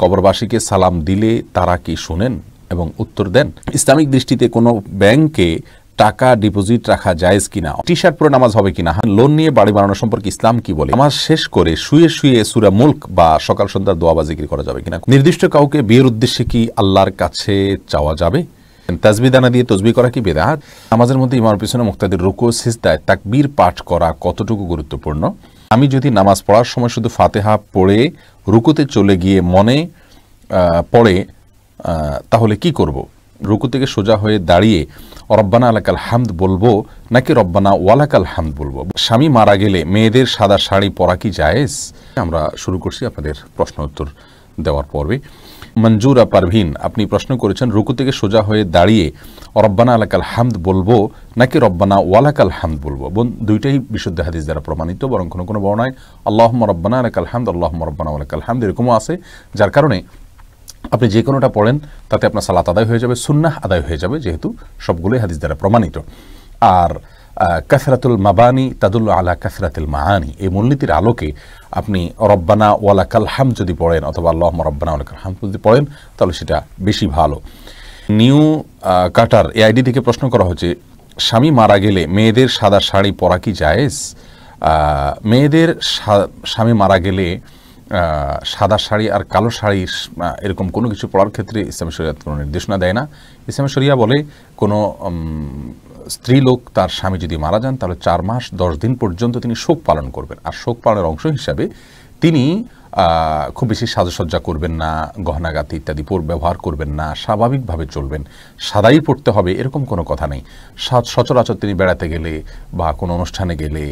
কবরবাসীকে সালাম দিলে তারা কি শুনেন এবং উত্তর দেন ইসলামিক দৃষ্টিতে কোনো ব্যাংকে টাকা ডিপোজিট রাখা যায়জ কিনা টি শার্ট পরে নামাজ হবে কিনা হ্যাঁ লোন নিয়ে বাড়ি বানানো সম্পর্কে ইসলাম কি বলে নামাজ শেষ করে শুয়ে শুয়ে সুরা মুল্ক বা সকাল সন্ধ্যার দোয়াবাজি কি করা যাবে কিনা নির্দিষ্ট কাউকে বিয়ের উদ্দেশ্যে কি আল্লাহর কাছে চাওয়া যাবে তাজবিদানা দিয়ে তসবি করা কি বেদাহাত নামাজের মধ্যে ইমার পিছনে মুক্তাদের রুকু সিস্তায় তাকবীর পাঠ করা কতটুকু গুরুত্বপূর্ণ আমি যদি নামাজ পড়ার সময় শুধু ফাতেহা পড়ে রুকুতে চলে গিয়ে মনে পড়ে তাহলে কি করব। রুকু থেকে সোজা হয়ে দাঁড়িয়ে রব্বানা আলাকাল হামদ বলবো নাকি রব্বানা ওয়ালাকাল হামদ বলবো স্বামী মারা গেলে মেয়েদের সাদা শাড়ি পরা কি জায়েজ আমরা শুরু করছি আপনাদের প্রশ্ন উত্তর দেওয়ার পর্বে মঞ্জুরা পারভিন আপনি প্রশ্ন করেছেন রুকু থেকে সোজা হয়ে দাঁড়িয়ে রব্বানা আলাকাল হামদ বলবো নাকি রব্বানা ওয়ালাকাল হামদ বলবো বোন দুইটাই বিশুদ্ধ হাদিস দ্বারা প্রমাণিত বরং কোনো কোনো বর্ণায় আল্লাহ রব্বানা আলাকাল হামদ আল্লাহ রব্বানা আলাকাল হামদ এরকমও আছে যার কারণে আপনি যে কোনোটা পড়েন তাতে আপনার সালাত আদায় হয়ে যাবে সুন্নাহ আদায় হয়ে যাবে যেহেতু সবগুলোই হাদিস দ্বারা প্রমাণিত আর কাসরাতুল মাবানি তাদুল্ল আলা কাসরাতুল মাহানি এই মূলনীতির আলোকে আপনি রব্বানা ওয়ালা কালহাম যদি পড়েন অথবা আল্লাহ রব্বানা ওয়ালা কালহাম যদি পড়েন তাহলে সেটা বেশি ভালো নিউ কাটার এ আইডি থেকে প্রশ্ন করা হচ্ছে স্বামী মারা গেলে মেয়েদের সাদা শাড়ি পরা কি জায়েজ মেয়েদের স্বামী মারা গেলে সাদা শাড়ি আর কালো শাড়ি এরকম কোনো কিছু পড়ার ক্ষেত্রে ইসলামী শরিয়াত কোনো নির্দেশনা দেয় না ইসলামী শরিয়া বলে কোনো স্ত্রীলোক তার স্বামী যদি মারা যান তাহলে চার মাস দশ দিন পর্যন্ত তিনি শোক পালন করবেন আর শোক পালনের অংশ হিসাবে তিনি খুব বেশি সাজসজ্জা করবেন না গহনাগাতি ইত্যাদি ব্যবহার করবেন না স্বাভাবিকভাবে চলবেন সাদাই পড়তে হবে এরকম কোনো কথা নেই সচরাচর তিনি বেড়াতে গেলে বা কোনো অনুষ্ঠানে গেলে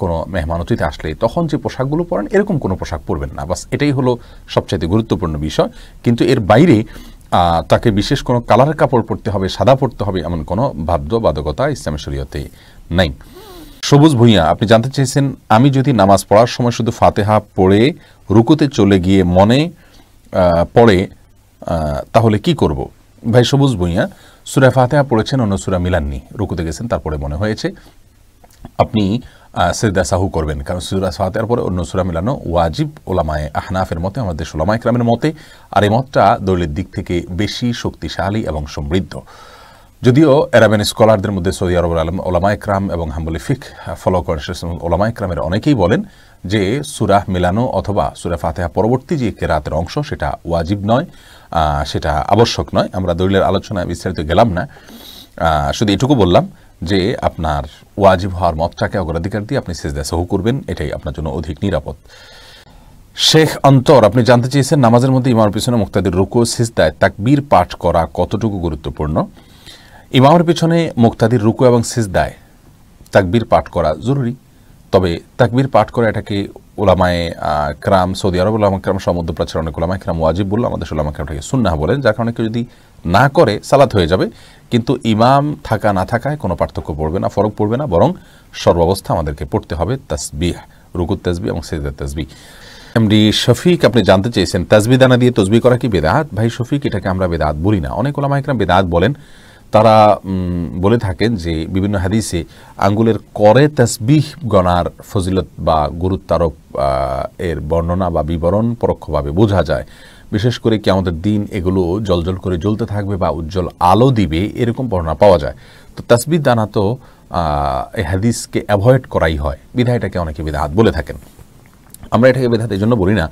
কোনো মেহমান অতিথি আসলে তখন যে পোশাকগুলো পরেন এরকম কোনো পোশাক পরবেন না বাস এটাই হলো সবচাইতে গুরুত্বপূর্ণ বিষয় কিন্তু এর বাইরে তাকে বিশেষ কোনো কালারের কাপড় পরতে হবে সাদা পরতে হবে এমন কোনো বাধ্যবাধকতা ইসলামের শরীয়তে নাই সবুজ ভূঁইয়া আপনি জানতে চেয়েছেন আমি যদি নামাজ পড়ার সময় শুধু ফাতেহা পড়ে রুকুতে চলে গিয়ে মনে পড়ে তাহলে কি করব। ভাই সবুজ ভূঁইয়া সুরা ফাতেহা পড়েছেন অন্য সুরা মিলাননি রুকুতে গেছেন তারপরে মনে হয়েছে আপনি সিরদা সাহু করবেন কারণ সুরা ফাতেহার পরে অন্য সুরা মেলানো ওয়াজিব ওলামায় আহনাফের মতে আমাদের দেশ ওলামায় ইকরামের মতে আর এই মতটা দলিলের দিক থেকে বেশি শক্তিশালী এবং সমৃদ্ধ যদিও অ্যারাবেন স্কলারদের মধ্যে সৌদি আরবের আলম ওলামা ইকরাম এবং হাম্বলি ফিক ফলো করেন ওলামা ইকরামের অনেকেই বলেন যে সুরাহ মিলানো অথবা সুরা ফাতেহা পরবর্তী যে কেরাতের অংশ সেটা ওয়াজিব নয় সেটা আবশ্যক নয় আমরা দলিলের আলোচনায় বিস্তারিত গেলাম না শুধু এটুকু বললাম যে আপনার ওয়াজিব হওয়ার মতটাকে অগ্রাধিকার দিয়ে আপনি সেজদা সহ করবেন এটাই আপনার জন্য অধিক নিরাপদ শেখ অন্তর আপনি জানতে চেয়েছেন নামাজের মধ্যে ইমামের পিছনে মুক্তাদের রুকু সিজদায় তাকবীর পাঠ করা কতটুকু গুরুত্বপূর্ণ ইমামের পিছনে মুক্তাদির রুকু এবং সিজদায় তাকবীর পাঠ করা জরুরি তবে তাকবির পাঠ করে এটাকে ওলামায় ক্রাম সৌদি আরব ওলামা ক্রাম সহ মধ্যপ্রাচ্যের অনেক ওলামায় ক্রাম ওয়াজিব বললো আমাদের ওলামা ক্রামটাকে সুন্না বলেন যার কারণে কেউ যদি না করে সালাত হয়ে যাবে কিন্তু ইমাম থাকা না থাকায় কোনো পার্থক্য পড়বে না ফরক পড়বে না বরং সর্বাবস্থা আমাদেরকে পড়তে হবে তাসবিহ রুকুর তাসবি এবং সেদার তাসবি এমডি শফিক আপনি জানতে চেয়েছেন তাজবি দানা দিয়ে তসবি করা কি বেদাহাত ভাই শফিক এটাকে আমরা বেদাহাত বলি না অনেক ওলামায় ক্রাম বেদাহাত বলেন তারা বলে থাকেন যে বিভিন্ন হাদিসে আঙ্গুলের করে তসবিহ গণার ফজিলত বা গুরুত্বারোপ এর বর্ণনা বা বিবরণ পরোক্ষভাবে বোঝা যায় বিশেষ করে কি আমাদের দিন এগুলো জলজল করে জ্বলতে থাকবে বা উজ্জ্বল আলো দিবে এরকম বর্ণনা পাওয়া যায় তো তসবির দানা তো এই হাদিসকে অ্যাভয়েড করাই হয় বিধায় এটাকে অনেকে বিধাহাত বলে থাকেন আমরা এটাকে বিধাত এই জন্য বলি না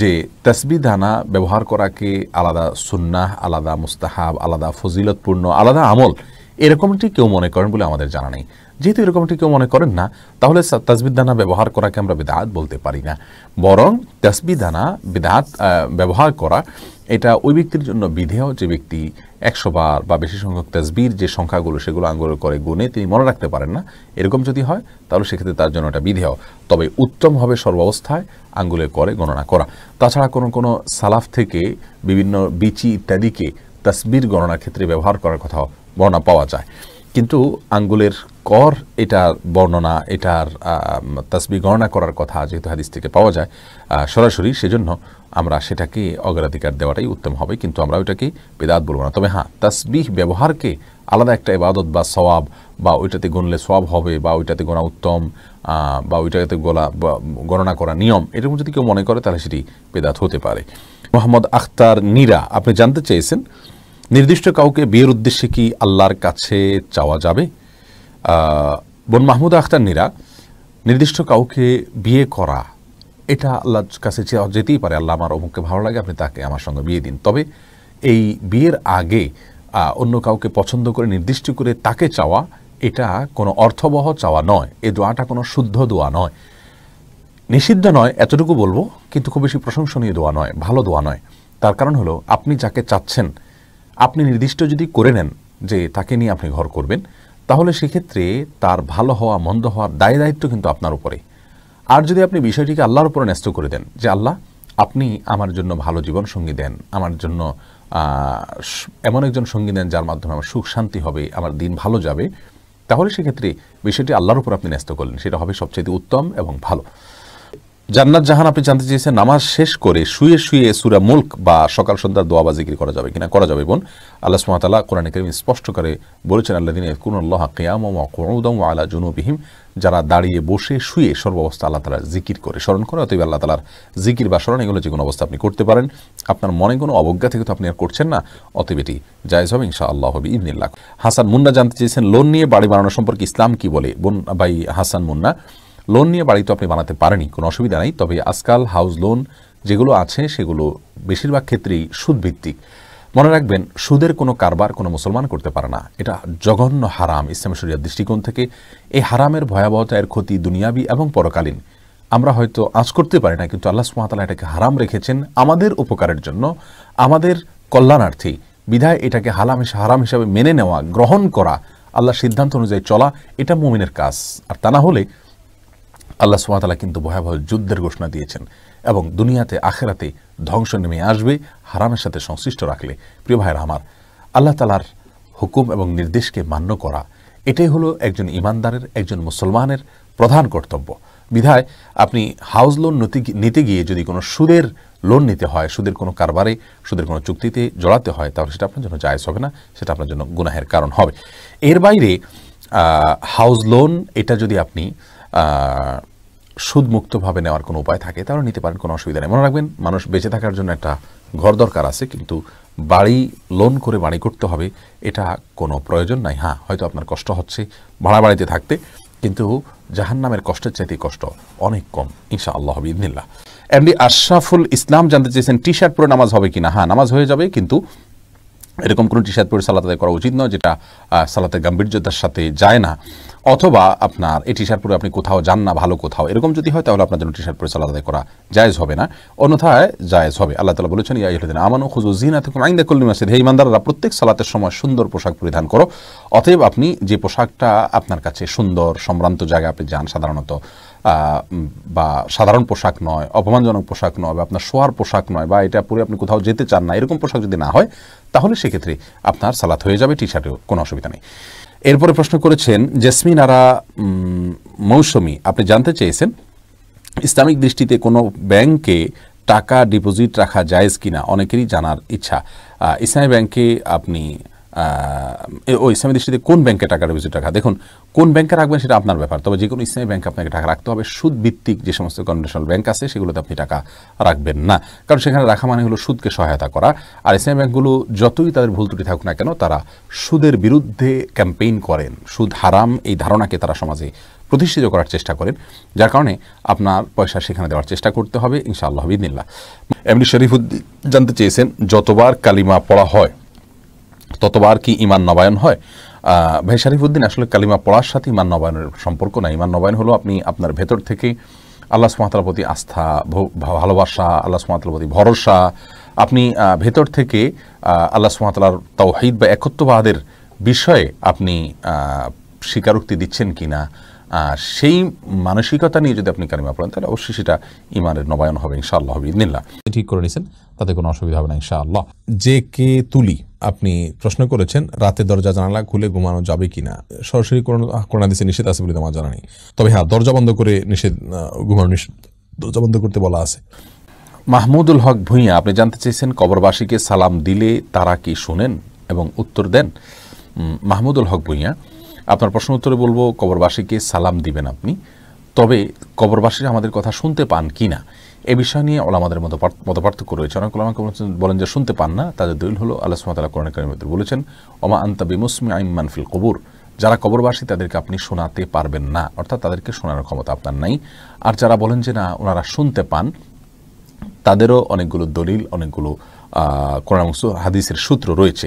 যে তসবি দানা ব্যবহার করাকে আলাদা সুন্নাহ আলাদা মুস্তাহাব আলাদা ফজিলতপূর্ণ আলাদা আমল এরকমটি কেউ মনে করেন বলে আমাদের জানা নেই যেহেতু এরকমটি কেউ মনে করেন না তাহলে তাসবিদানা ব্যবহার করাকে আমরা বেদাত বলতে পারি না বরং তাসবিদানা বেদাত ব্যবহার করা এটা ওই ব্যক্তির জন্য বিধেয় যে ব্যক্তি একশো বার বা বেশি সংখ্যক তাসবির যে সংখ্যাগুলো সেগুলো আঙ্গুল করে গুণে তিনি মনে রাখতে পারেন না এরকম যদি হয় তাহলে সেক্ষেত্রে তার জন্য এটা বিধেয় তবে উত্তম হবে সর্বাবস্থায় আঙ্গুলে করে গণনা করা তাছাড়া কোনো কোনো সালাফ থেকে বিভিন্ন বিচি ইত্যাদিকে তাসবির গণনার ক্ষেত্রে ব্যবহার করার কথাও বর্ণনা পাওয়া যায় কিন্তু আঙ্গুলের কর এটার বর্ণনা এটার তাসবি গণনা করার কথা যেহেতু হাদিস থেকে পাওয়া যায় সরাসরি সেজন্য আমরা সেটাকে অগ্রাধিকার দেওয়াটাই উত্তম হবে কিন্তু আমরা ওইটাকে বেদাত বলবো না তবে হ্যাঁ তাসবিহ ব্যবহারকে আলাদা একটা ইবাদত বা সবাব বা ওইটাতে গণলে সবাব হবে বা ওইটাতে গোনা উত্তম বা ওইটাতে গোলা গণনা করা নিয়ম এরকম যদি কেউ মনে করে তাহলে সেটি বেদাত হতে পারে মোহাম্মদ আখতার নীরা আপনি জানতে চেয়েছেন নির্দিষ্ট কাউকে বিয়ের উদ্দেশ্যে কি আল্লাহর কাছে চাওয়া যাবে বোন মাহমুদ আখতার নিরা নির্দিষ্ট কাউকে বিয়ে করা এটা আল্লাহর কাছে চাওয়া যেতেই পারে আল্লাহ আমার অমুককে ভালো লাগে আপনি তাকে আমার সঙ্গে বিয়ে দিন তবে এই বিয়ের আগে অন্য কাউকে পছন্দ করে নির্দিষ্ট করে তাকে চাওয়া এটা কোনো অর্থবহ চাওয়া নয় এ দোয়াটা কোনো শুদ্ধ দোয়া নয় নিষিদ্ধ নয় এতটুকু বলবো কিন্তু খুব বেশি প্রশংসনীয় দোয়া নয় ভালো দোয়া নয় তার কারণ হলো আপনি যাকে চাচ্ছেন আপনি নির্দিষ্ট যদি করে নেন যে তাকে নিয়ে আপনি ঘর করবেন তাহলে সেক্ষেত্রে তার ভালো হওয়া মন্দ হওয়ার দায় দায়িত্ব কিন্তু আপনার উপরে আর যদি আপনি বিষয়টিকে আল্লাহর উপরে ন্যস্ত করে দেন যে আল্লাহ আপনি আমার জন্য ভালো জীবন সঙ্গী দেন আমার জন্য এমন একজন সঙ্গী দেন যার মাধ্যমে আমার সুখ শান্তি হবে আমার দিন ভালো যাবে তাহলে সেক্ষেত্রে বিষয়টি আল্লাহর উপর আপনি ন্যস্ত করলেন সেটা হবে সবচেয়ে উত্তম এবং ভালো জান্নাত জাহান আপনি জানতে চেয়েছেন নামাজ শেষ করে শুয়ে শুয়ে সুরা মুল্ক বা সকাল সন্ধ্যার দোয়া বা জিকির করা যাবে কিনা করা যাবে বোন আল্লাহ সুমাতালা কোরআন করিম স্পষ্ট করে বলেছেন আল্লাহ দিন কুরুল্লাহ কেয়াম করুদম আলা জুনুবিহিম যারা দাঁড়িয়ে বসে শুয়ে সর্বাবস্থা আল্লাহ তালার জিকির করে স্মরণ করে অতএব আল্লাহ তালার জিকির বা স্মরণ এগুলো যে কোনো অবস্থা আপনি করতে পারেন আপনার মনে কোনো অবজ্ঞা থেকে তো আপনি আর করছেন না অতএব এটি জায়জ হবে ইনশা আল্লাহ হবে ইবনিল্লাহ হাসান মুন্না জানতে চেয়েছেন লোন নিয়ে বাড়ি বানানো সম্পর্কে ইসলাম কি বলে বোন ভাই হাসান মুন্না লোন নিয়ে বাড়ি তো আপনি বানাতে পারেনি কোনো অসুবিধা নাই তবে আজকাল হাউস লোন যেগুলো আছে সেগুলো বেশিরভাগ ক্ষেত্রেই সুদভিত্তিক মনে রাখবেন সুদের কোনো কারবার কোনো মুসলমান করতে পারে না এটা জঘন্য হারাম ইসলাম শরিয়ার দৃষ্টিকোণ থেকে এই হারামের ভয়াবহতা এর ক্ষতি দুনিয়াবি এবং পরকালীন আমরা হয়তো আজ করতে পারি না কিন্তু আল্লাহ সুমাতালা এটাকে হারাম রেখেছেন আমাদের উপকারের জন্য আমাদের কল্যাণার্থী বিধায় এটাকে হালাম হারাম হিসাবে মেনে নেওয়া গ্রহণ করা আল্লাহ সিদ্ধান্ত অনুযায়ী চলা এটা মুমিনের কাজ আর তা না হলে আল্লাহ সুমাতালা কিন্তু ভয়াবহ যুদ্ধের ঘোষণা দিয়েছেন এবং দুনিয়াতে আখেরাতে ধ্বংস নেমে আসবে হারামের সাথে সংশ্লিষ্ট রাখলে প্রিয় ভাইয়ের আমার আল্লাহ তালার হুকুম এবং নির্দেশকে মান্য করা এটাই হলো একজন ইমানদারের একজন মুসলমানের প্রধান কর্তব্য বিধায় আপনি হাউস লোন নিতে গিয়ে যদি কোনো সুদের লোন নিতে হয় সুদের কোনো কারবারে সুদের কোনো চুক্তিতে জড়াতে হয় তাহলে সেটা আপনার জন্য জায়জ হবে না সেটা আপনার জন্য গুনাহের কারণ হবে এর বাইরে হাউস লোন এটা যদি আপনি সুদমুক্তভাবে নেওয়ার কোনো উপায় থাকে তাহলে নিতে পারেন কোনো অসুবিধা নেই মনে রাখবেন মানুষ বেঁচে থাকার জন্য একটা ঘর দরকার আছে কিন্তু বাড়ি লোন করে বাড়ি করতে হবে এটা কোনো প্রয়োজন নাই হ্যাঁ হয়তো আপনার কষ্ট হচ্ছে ভাড়া বাড়িতে থাকতে কিন্তু জাহান নামের কষ্টের চাইতে কষ্ট অনেক কম ইনশা আল্লাহ ইদিনিল্লা এমনি আশরাফুল ইসলাম জানতে চেয়েছেন টি শার্ট পরে নামাজ হবে কিনা হ্যাঁ নামাজ হয়ে যাবে কিন্তু এরকম কোনো টি শার্ট পরে সালাত আদায় করা উচিত নয় যেটা সালাতে গাম্ভীর্যতার সাথে যায় না অথবা আপনার এই টি শার্ট পরে আপনি কোথাও যান না ভালো কোথাও এরকম যদি হয় তাহলে আপনার জন্য টি শার্ট পরে সালাত আদায় করা জায়জ হবে না অন্যথায় জায়েজ হবে আল্লাহ তালা বলেছেন ইয়া ইহদিন আমানো খুঁজো জিনা থেকে আইন্দা কল্লি মাসিদ হে ইমানদাররা প্রত্যেক সালাতের সময় সুন্দর পোশাক পরিধান করো অতএব আপনি যে পোশাকটা আপনার কাছে সুন্দর সম্ভ্রান্ত জায়গায় আপনি যান সাধারণত বা সাধারণ পোশাক নয় অপমানজনক পোশাক নয় বা আপনার শোয়ার পোশাক নয় বা এটা পরে আপনি কোথাও যেতে চান না এরকম পোশাক যদি না হয় তাহলে সেক্ষেত্রে আপনার সালাত হয়ে যাবে টি শার্টেও কোনো অসুবিধা নেই এরপরে প্রশ্ন করেছেন জেসমিন আরা মৌসুমি আপনি জানতে চেয়েছেন ইসলামিক দৃষ্টিতে কোনো ব্যাংকে টাকা ডিপোজিট রাখা যায়জ কিনা অনেকেরই জানার ইচ্ছা ইসলামী ব্যাংকে আপনি ওই ইসলামী দৃষ্টিতে কোন ব্যাংকে টাকা ডিপোজিট রাখা দেখুন কোন ব্যাংকে রাখবেন সেটা আপনার ব্যাপার তবে যে কোনো ইসলামী ব্যাংকে আপনাকে টাকা রাখতে হবে সুদ ভিত্তিক যে সমস্ত কন্ডিশনাল ব্যাংক আছে সেগুলোতে আপনি টাকা রাখবেন না কারণ সেখানে রাখা মানে হলো সুদকে সহায়তা করা আর ইসলামী ব্যাংকগুলো যতই তাদের ভুল ত্রুটি থাকুক না কেন তারা সুদের বিরুদ্ধে ক্যাম্পেইন করেন সুদ হারাম এই ধারণাকে তারা সমাজে প্রতিষ্ঠিত করার চেষ্টা করেন যার কারণে আপনার পয়সা সেখানে দেওয়ার চেষ্টা করতে হবে ইনশাআল্লাহ বিদিনিল্লা এমনি শরীফুদ্দিন জানতে চেয়েছেন যতবার কালিমা পড়া হয় ততবার কি ইমান নবায়ন হয় ভাই শারিফুদ্দিন আসলে কালিমা পড়ার সাথে ইমান নবায়নের সম্পর্ক না ইমান নবায়ন হলো আপনি আপনার ভেতর থেকে আল্লাহ সুমাতার প্রতি আস্থা ভালোবাসা আল্লাহ সুমাতার প্রতি ভরসা আপনি ভেতর থেকে আল্লাহ সুমাতার তাওহিদ বা একত্ববাদের বিষয়ে আপনি স্বীকারোক্তি দিচ্ছেন কিনা আর সেই মানসিকতা নিয়ে যদি আপনি কালিমা পড়েন তাহলে অবশ্যই সেটা ইমানের নবায়ন হবে ইনশাআল্লাহ হবে ইদিনিল্লা ঠিক করে নিয়েছেন তাতে কোনো অসুবিধা হবে না ইনশাআল্লাহ যে কে তুলি আপনি প্রশ্ন করেছেন রাতে দরজা জানালা খুলে ঘুমানো যাবে কিনা সরাসরি কোরআন দিচ্ছে নিষেধ আছে বলে আমার জানা নেই তবে হ্যাঁ দরজা বন্ধ করে নিষেধ ঘুমানো নিষেধ দরজা বন্ধ করতে বলা আছে মাহমুদুল হক ভুঁইয়া আপনি জানতে চেয়েছেন কবরবাসীকে সালাম দিলে তারা কি শোনেন এবং উত্তর দেন মাহমুদুল হক ভুঁইয়া আপনার প্রশ্ন উত্তরে বলবো কবরবাসীকে সালাম দিবেন আপনি তবে কবরবাসীরা আমাদের কথা শুনতে পান কি না এ বিষয় নিয়ে ওলামাদের মতো মতপার্থক্য রয়েছে অনেক ওলামাকে বলেন যে শুনতে পান না তাদের দলিল হলো আল্লাহ সুমাতালা কোরআন করিমের বলেছেন ওমা আন্তাবি মুসমি আইমান ফিল কবুর যারা কবরবাসী তাদেরকে আপনি শোনাতে পারবেন না অর্থাৎ তাদেরকে শোনানোর ক্ষমতা আপনার নাই আর যারা বলেন যে না ওনারা শুনতে পান তাদেরও অনেকগুলো দলিল অনেকগুলো কোরআন হাদিসের সূত্র রয়েছে